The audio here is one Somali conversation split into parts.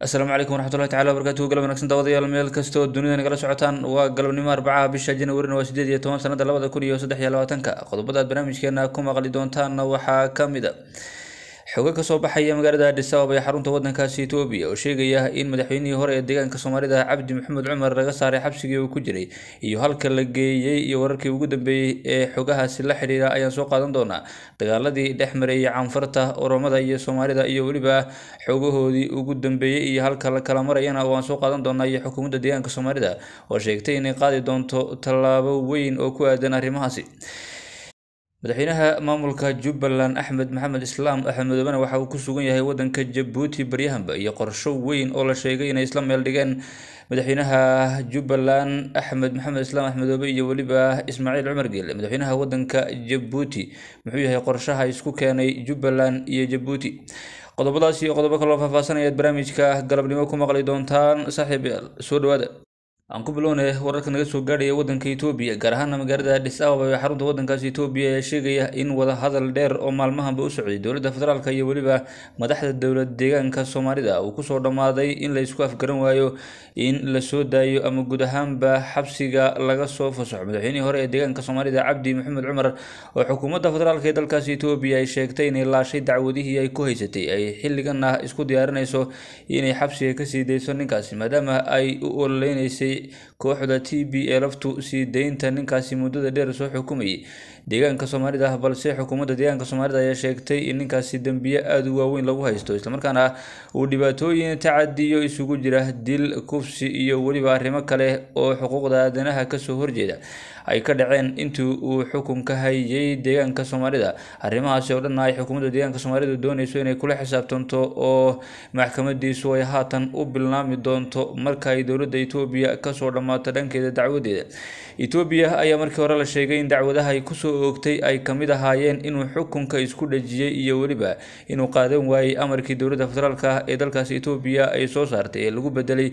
asalaamu calaykum waraxmatullahi tacala wabarkatu galab wanaagsan daawadayaal meel kastoo dunida nagala socotaan waa galabnimo arbacaha bisha januarina waa sideed iyo toban sanada labada kun iyo saddex iyo labaatanka qodobadaad barnaamijkeena ku maqli doontaanna waxaa ka mid a xoge kasoo baxaya magaalada adis abab ee xarunta wadankaasi etoobiya oo sheegaya in madaxweynihii hore ee deegaanka soomaalida cabdi maxamed cumar laga saaray xabsigii uu ku jiray iyo halka la geeyey iyo wararkii ugu dambeeyey ee xogahaasi la xidhiira ayaan soo qaadan doonaa dagaaladii dhex mareeyay caanfarta oromada iyo soomaalida iyo weliba xogahoodii ugu dambeeyey iyo halka la kala marayana waan soo qaadan doonaa iyo xukuumadda deegaanka soomaalida oo sheegtay inay qaadi doonto tallaabo weyn oo ku aadan arrimahaasi madaxweynaha maamulka jubbaland axmed maxamed islaam axmedobena waxa uu ku sugan yahay wadanka jabuuti baryahanba iyo qorsho weyn oo la sheegay inay isla meel dhigeen madaxweynaha jubbaland axmed maxamed islaam axmedoobe iyo weliba ismaaciil cumar geele madaxweynaha wadanka jabuuti muxuu yahay qorshaha isku keenay jubbaland iyo jabuuti qodobadaas iyo qodobo kaloo faahfaahsanaya aad barnaamijka galabnimo ku maqli doontaan saaxiib soo dhawaada aan ku bilownaye eh, wararka naga soo gaadhaya waddanka etoobiya gaar ahaana magaalada adis ababa ee xarunta waddankaas etoobiya ayaa sheegaya in wada hadal dheer oo maalmahanba u socday dowladda federaalk iyo weliba madaxda dowlad deegaanka soomaalida uu kusoo dhammaaday in laysku afgaran waayo in lasoo daayo ama guud ahaanba xabsiga laga soo fasaxo madaxweynihii hore ee deegaanka soomaalida cabdi maxamed cumar oo xukuumadda federaalk ee dalkaas etoobiya ay sheegtay inay laashay dacwadihii ay ku haysatay ay xilligana ah isku diyaarinayso inay xabsiga kasii dayso ninkaasi maadaama ay u ololeynaysay kooxda t b laftu sii deynta ninkaasi muddada dheer soo xukumayay deegaanka soomaalida ah balse xukuumadda deegaanka soomaalida ayaa sheegtay in ninkaasi dembiye aada u waaweyn lagu haysto islamarkaana uu dhibaatooyin tacadiyo isugu jira dil kufsi iyo weliba arrimo kale oo xuquuqda aadanaha kasoo horjeeda ay ka dhaceen intii uu xukunka hayay deegaanka soomaalida arrimahaasi oo dhan ay xukuumadda deegaanka soomaalida doonayso inay kula xisaabtanto oo maxkamadiisu ay haatan u bilnaami doonto marka ay dowladda etoobiya kasoo dhammaato dhankeeda dacwadeeda etoobiya ayaa markii hore la sheegay in dacwadaha ay kusoo ogtay ay kamid ahaayeen inuu xukunka isku dhejiyey iyo weliba inuu qaadan waayey amarkii dowladda federaalk ah ee dalkaasi etoobiya ay soo saartay ee lagu bedelay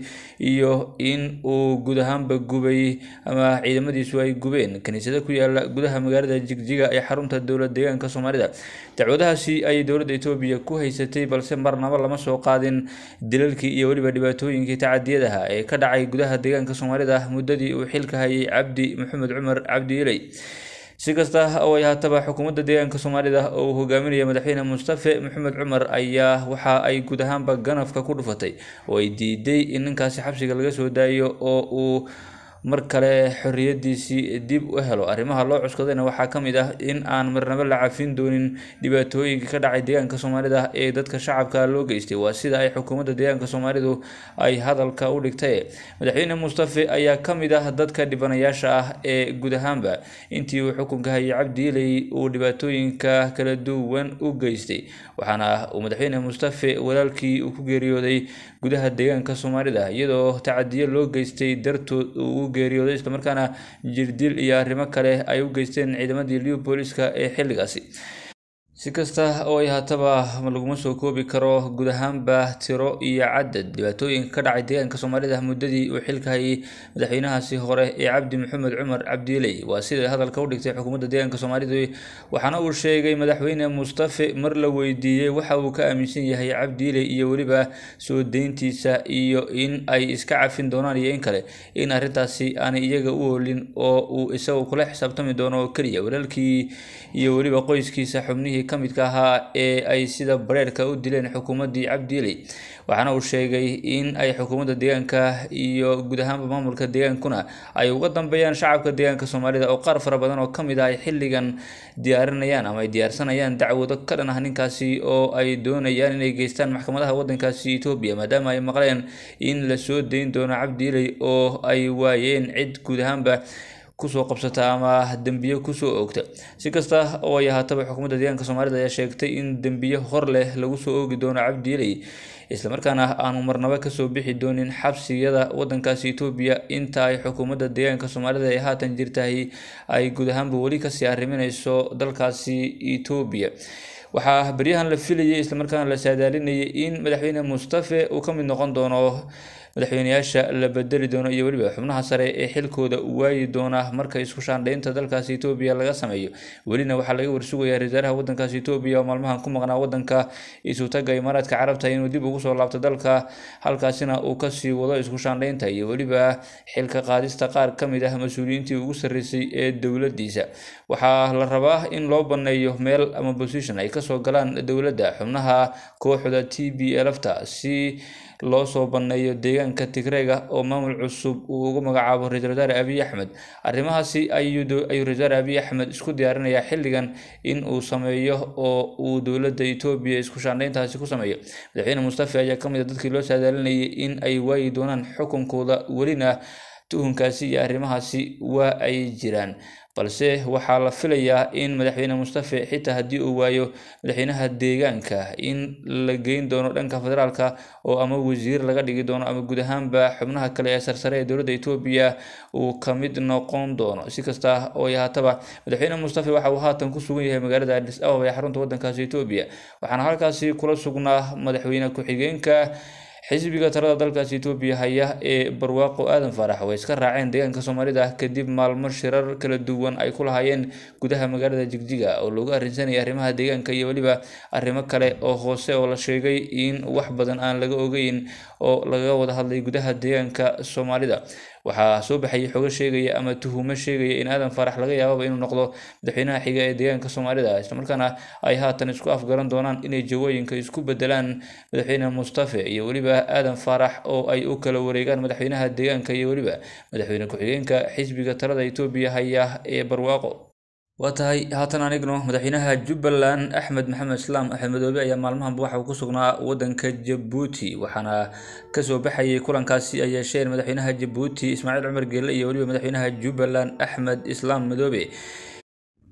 iyo in uu guud ahaanba gubay ama ciidamadiisu ay gubeen kiniisada ku yaala gudaha magaalada jigjiga ee xarunta dowla deegaanka soomaalida dacwadahaasi ayay dowladda etoobiya ku haysatay balse marnaba lama soo qaadin dilalkii iyo weliba dhibaatooyinkii tacadiyadaha ee ka dhacay gudaha deegaanka soomaalida muddadii uu xilka hayay cabdi maxamed cumar cabdi iley si kasta oo ay haataba xukuumadda deegaanka soomaalida oo uu hogaaminaya madaxweyne mustafe maxamed cumar ayaa waxa ay guud ahaanba ganafka ku dhufatay oo ay diiday in ninkaasi xabsiga laga soo daayo oo uu mar kale xorriyadiisii dib u helo arrimaha loo codskadayna waxaa ka mid ah in aan marnabo la cafin doonin dhibaatooyinka ka dhacay deegaanka soomaalida ee dadka shacabka loo geystay waa sida ay xukuumadda deegaanka soomaalidu ay hadalka u dhigtay madaxweyne mustafe ayaa ka mid ah dadka dhibanayaasha ah ee guud ahaanba intii uu xukunka hayay cabdiiley uu dhibaatooyinka kala duwan u geystay waxaana uu madaxweyne mustafe walaalkii uu ku geeriyooday gudaha deegaanka soomaalida iyadoo tacadiyo loo geystay dartood uu geeriyooday islamarkaana jirdil iyo arrimo kale ay u geysteen ciidamadii Liverpool ee xilligaasi si kasta oo ay haataba laguma soo koobi karo guud ahaanba tiro iyo cadad dhibaatooyinka ka dhacay deegaanka soomaalida muddadii uu xilka hayay madaxweynahaasi hore ee cabdi maxamed cumar cabdiiley waa sida hadalka u dhigtay xukuumadda deegaanka soomaalida waxaana uu sheegay madaxweyne mustafe mar la weydiiyey waxa uu ka aaminsan yahay cabdiiley iyo weliba soo deyntiisa iyo in ay iska cafin doonaan iyo in kale in arrintaasi aanay iyaga u olin oo uu isagu kula xisaabtami doono oo keliya walaalkii iyo weliba qoyskiisa xubnihii ka midka ahaa ee ay sida bareerka u dileen xukuumaddii cabdiiley waxaana uu sheegay in ay xukuumadda deegaanka iyo guud ahaanba maamulka deegaankuna ay uga dambeeyaan shacabka deegaanka soomaalida oo qaar fara badan oo ka mid ah ay xilligan diyaarinayaan ama ay diyaarsanayaan dacwado ka dhan ah ninkaasi oo ay doonayaan inay geystaan maxkamadaha waddankaasi etoobiya maadaama ay maqleen in la soo dayn doono cabdiiley oo ay waayeen cid guud ahaanba kusoo qabsata ama dembiyo kusoo oogta si kasta oo ay ahaataba xukuumadda deegaanka soomaalida ayaa sheegtay in dembiyo hor leh lagu soo oogi doono cabdiiley islamarkaana aanu marnaba kasoo bixi doonin xabsiyada wadankaasi etoobiya inta ay xukuumadda deegaanka soomaalida ee haatan jirtahay ay guud ahaanba weli kasii arriminayso dalkaasi etoobiya waxaa beryahan la filayay islamarkaana la saadaalinayay in madaxweyne mustafe uu ka mid noqon doono madaxweyneyaasha la bedeli doono iyo weliba xubnaha sare ee xilkooda waayi doona marka isku shaandhaynta dalkaas etoobiya laga sameeyo welina waxaa laga warsugayaa rasaaraha wadankaas etoobiya oo maalmahan ku maqnaa wadanka isu imaaraadka carabta inuu dib ugu soo laabto dalka halkaasina uu kasii wado isku shaandhaynta iyo weliba xilka qaadista qaar kamid ah mas-uuliyiintii ugu sarreysay ee dowladiisa waxaa la rabaa in loo baneeyo meel ama bosition ay kasoo galaan dowladda xubnaha kooxda t b elfta si loo soo bandhigayo deegaanka Tigreega oo maamul cusub uu ugu magacaabo Ra'iisul Wasaare Abiy Axmed arrimahaasi ayuu Ra'iisul Wasaare Abiy Axmed isku diyaarinayaa xilligan in uu sameeyo oo uu dowladda Itoobiya isku shaandhayntaasi ku sameeyo madaxweyne Mustafa ayaa ka mid ah dadkii loo saadaalinayay in ay waayi doonaan xukunkooda welina tuhunkaasi iyo arrimahaasi waa ay jiraan balse waxaa la filayaa in madaxweyne mustafe xitaa haddii uu waayo madaxweynaha deegaanka in la geyn doono dhanka federaalka oo ama wasiir laga dhigi doono ama guud ahaanba xubnaha kale ee sarsare ee dowladda etoobiya uu kamid noqon doono si kasta oo ahaataba madaxweyne mustafe waxa uu haatan ku sugan yahay magaalada adis ababa ee xarunta wadankaasi etoobiya waxaana halkaasi kula sugnaa madaxweyne ku-xigeenka xisbiga talada dalkaas etoobiya haya ee barwaaqo aadan faarax way iska raaceen deegaanka soomaalida ah kadib maalmo shirar kala duwan ay ku lahaayeen gudaha magaalada jigjiga oo loogu arrinsanayay arrimaha deegaanka iyo weliba arrimo kale oo hoose oo la sheegay in wax badan aan laga ogeyn oo lagaga wada hadlay gudaha deegaanka soomaalida waxaa soo baxaya xogo sheegaya ama tuhumo sheegaya in aadan farax laga yaababa inuu noqdo madaxweynaha xiga ee deegaanka soomaalida islamarkaana ah, ay haatan isku afgaran doonaan inay jawooyinka isku bedelaan madaxweyne mustafe iyo weliba aadan farax oo ay u kala wareegaan madaxweynaha deegaanka iyo weliba madaxweyne ku-xigeenka xisbiga talada itoobiya haya ee barwaaqo waa tahay haatan anigno madaxweynaha jubbaland axmed maxamed islaam axmedoobe ayaa maalmahanba waxa uu ku sugnaa waddanka jabuuti waxaana kasoo baxayay kulankaasi ay yeesheen madaxweynaha jabuuti ismaaciil cumar geelle iyo weliba madaxweynaha jubbaland axmed islaam madoobe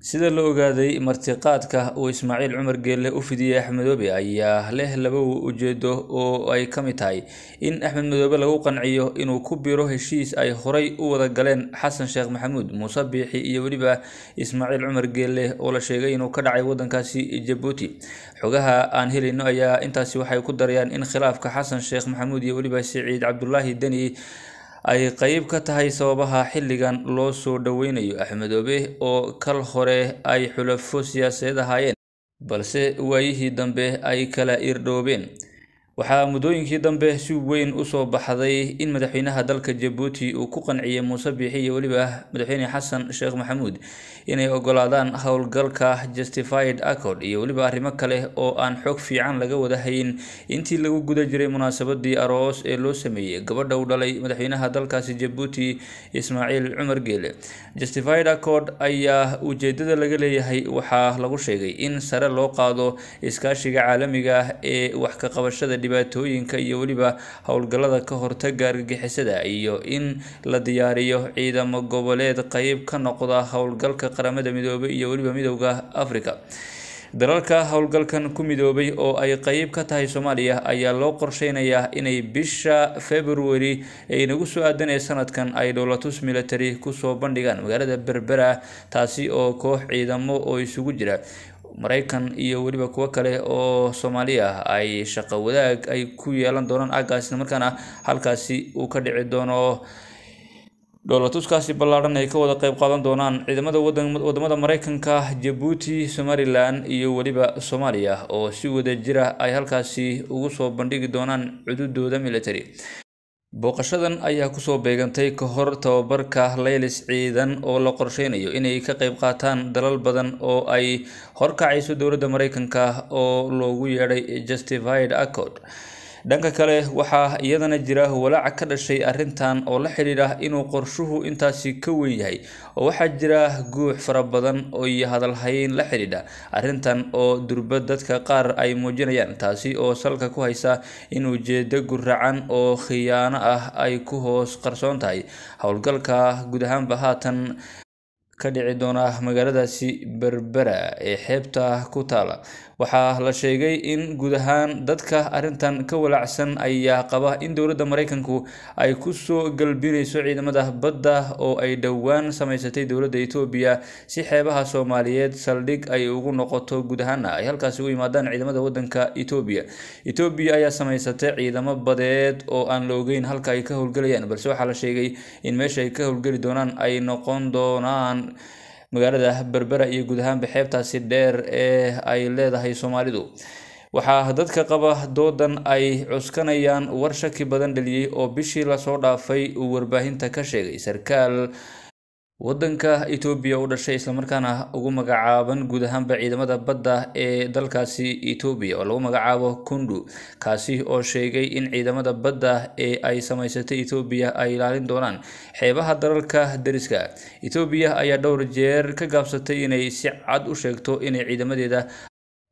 sida la ogaaday martiqaadka uu ismaaciil cumar geelle u fidiyey axmed oobe ayaa leh laba ujeedo oo ay ka mid tahay in axmed madoobe lagu qanciyo inuu ku biro heshiis ay horay u wada galeen xasan sheekh maxamuud muuse biixi iyo weliba ismaaciil cumar geelle oo la sheegay inuu ka dhacay wadankaasi jabuuti xogaha aan helayno ayaa intaasi waxay ku darayaan in khilaafka xasan sheekh maxamuud iyo weliba siciid cabdulaahi deni ay qayb ka tahay sababaha xilligan loo soo dhoweynayo axmedoobe oo kal hore ay xulafo siyaasadeed ahaayeen balse waayihii dambe ay kala irdhoobeen waxaa muddooyinkii dambe si weyn usoo baxday in madaxweynaha dalka jabuuti uu ku qanciyay muuse biixi iyo weliba madaxweyne xasan sheekh maxamuud inay ogolaadaan howlgalka justified accord iyo weliba arrimo kale oo aan xoog fiican laga wada hayn intii lagu guda jiray munaasabadii aroos ee loo sameeyey gabadha u dhalay madaxweynaha dalkaasi jabuuti ismaaciil cumar geele justified accord ayaa ujeedada laga leeyahay waxaa lagu sheegay in sare loo qaado iskaashiga caalamiga ah ee wax ka qabashada dhibaatooyinka iyo weliba howlgallada ka hortagga argagixisada iyo in la diyaariyo ciidamo goboleed qeyb ka noqda howlgalka qaramada midoobay iyo weliba midowda afrika dalalka howlgalkan ku midoobay oo ay qeyb ka tahay soomaaliya ayaa loo qorsheynayaa inay bisha februari ee inagu soo aadanaya sanadkan ay dhowlatus military kusoo bandhigaan magaalada berbera taasi oo koox ciidamo oo isugu jira maraykan iyo weliba kuwo kale oo soomaaliya ah ay shaqo wadaag ay ku yeelan doonaan aagaasina markaana halkaasi uu ka dhici doono dhoolatuskaasi ballaadhan ay ka wada qayb qaadan doonaan ciidamada waddamada maraykanka jabuuti somalilan iyo weliba soomaaliya ah oo si wada jira ay halkaasi ugu soo bandhigi doonaan cududooda military booqashadan ayaa kusoo beegantay ka hor tababarka leylis ciidan oo la qorsheynayo inay ka qayb qaataan dalal badan oo ay horkacayso dowladda mareykanka oo loogu yeedhay justified accord dhanka kale waxaa iyadana jira walaac ka dhashay arintan oo la xidhiidha inuu qorshuhu intaasi ka weyn yahay oo waxaa jira guux fara badan oo iyo hadalhayn la xidhiidha arintan oo durba dadka qaar ay muujinayaan taasi oo salka ku haysa in ujeedo guracan oo khiyaano ah ay ku hoos qarsoon tahay howlgalka guud ahaanba haatan ka dhici doona magaaladaasi berbera ee xeebta ku taala waxaa la sheegay in guud ahaan dadka arrintan ka walacsan ayaa qaba in dowladda maraykanku ay ku soo galbinayso ciidamada badda oo ay dhowaan samaysatay dowladda etoobiya si xeebaha soomaaliyeed saldhig ay ugu noqoto guud ahaana ay halkaasi u yimaadaan ciidamada waddanka etoobiya etoobiya ayaa samaysatay ciidamo badeed oo aan la ogeyn halka ay ka howlgelayaan balse waxaa la sheegay in meesha ay ka howlgeli doonaan ay noqon doonaan magaalada berbera iyo guud ahaanba xeebtaasi dheer ee ay leedahay soomaalidu waxaa dadka qaba doodan ay cuskanayaan war shaki badan dhaliyey oo bishii lasoo dhaafay uu warbaahinta ka sheegay sarkaal waddanka etoobiya u dhashay islamarkaana ugu magacaaban guud ahaanba ciidamada badda ee dalkaasi etoobiya oo lagu magacaabo kundu kaasi oo sheegay in ciidamada badda ee ay samaysatay etoobiya ay ilaalin doonaan xeebaha dalalka deriska etoobiya ayaa dhowr jeer ka gaabsatay inay si cad u sheegto inay ciidamadeeda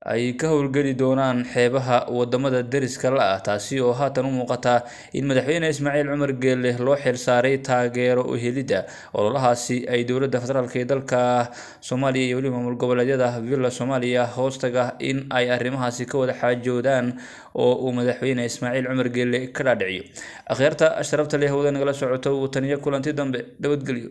ay ka howlgeli doonaan xeebaha wadamada deriska la ah taasi oo haatan u muuqata in madaxweyne ismaaciil cumar geelle loo xilsaaray taageero uhelidda ololahaasi ay dowladda federaalk ee dalka soomaaliya iyo weliba maamul goboleedyada villa soomaaliya hoostaga in ay arrimahaasi ka wada xaajoodaan oo uu madaxweyne ismaaciil cumar geelle ka dhaadhiciyo akhyaarta sharafta leh hawada nagala socoto wuu taniyo kulanti dambe nabadgelyo